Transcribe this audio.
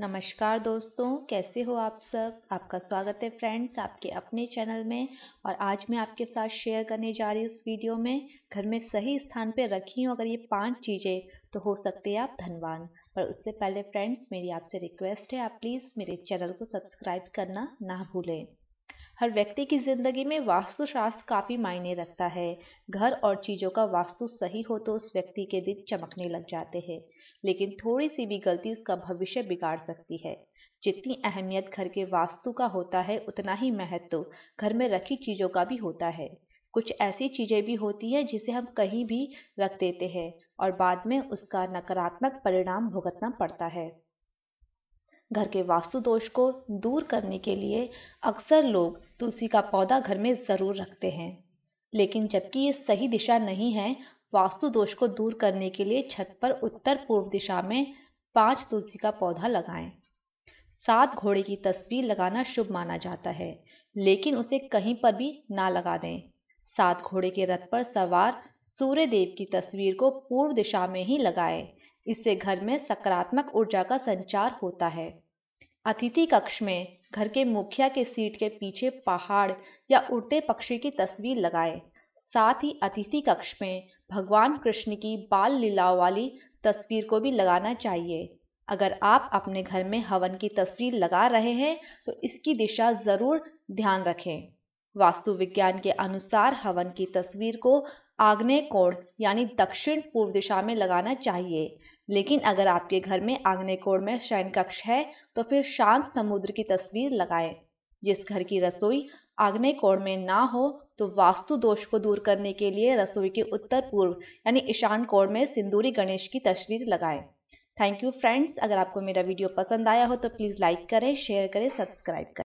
नमस्कार दोस्तों कैसे हो आप सब आपका स्वागत है फ्रेंड्स आपके अपने चैनल में और आज मैं आपके साथ शेयर करने जा रही हूँ इस वीडियो में घर में सही स्थान पर रखी हूँ अगर ये पांच चीज़ें तो हो सकते हैं आप धनवान पर उससे पहले फ्रेंड्स मेरी आपसे रिक्वेस्ट है आप प्लीज़ मेरे चैनल को सब्सक्राइब करना ना भूलें हर व्यक्ति की ज़िंदगी में वास्तुशास्त्र काफ़ी मायने रखता है घर और चीज़ों का वास्तु सही हो तो उस व्यक्ति के दिन चमकने लग जाते हैं लेकिन थोड़ी सी भी गलती उसका भविष्य बिगाड़ सकती है जितनी अहमियत घर के वास्तु का होता है उतना ही महत्व घर में रखी चीज़ों का भी होता है कुछ ऐसी चीज़ें भी होती हैं जिसे हम कहीं भी रख देते हैं और बाद में उसका नकारात्मक परिणाम भुगतना पड़ता है घर के वास्तु दोष को दूर करने के लिए अक्सर लोग तुलसी का पौधा घर में ज़रूर रखते हैं लेकिन जबकि ये सही दिशा नहीं है वास्तु दोष को दूर करने के लिए छत पर उत्तर पूर्व दिशा में पांच तुलसी का पौधा लगाएं। सात घोड़े की तस्वीर लगाना शुभ माना जाता है लेकिन उसे कहीं पर भी ना लगा दें सात घोड़े के रथ पर सवार सूर्य देव की तस्वीर को पूर्व दिशा में ही लगाएं। इससे घर में सकारात्मक ऊर्जा का संचार होता है अतिथि कक्ष में घर के मुखिया के सीट के पीछे पहाड़ या उड़ते पक्षी की तस्वीर लगाए साथ ही अतिथि कक्ष में भगवान कृष्ण की बाल लीलाओं वाली तस्वीर को भी लगाना चाहिए अगर आप अपने घर में हवन की तस्वीर लगा रहे हैं तो इसकी दिशा जरूर ध्यान रखें वास्तु विज्ञान के अनुसार हवन की तस्वीर को आग्नेय कोण यानी दक्षिण पूर्व दिशा में लगाना चाहिए लेकिन अगर आपके घर में आग्ने कोण में शयन कक्ष है तो फिर शांत समुद्र की तस्वीर लगाएं। जिस घर की रसोई आग्ने कोण में ना हो तो वास्तु दोष को दूर करने के लिए रसोई के उत्तर पूर्व यानी ईशान कोण में सिंदूरी गणेश की तस्वीर लगाएं। थैंक यू फ्रेंड्स अगर आपको मेरा वीडियो पसंद आया हो तो प्लीज़ लाइक करें शेयर करें सब्सक्राइब करें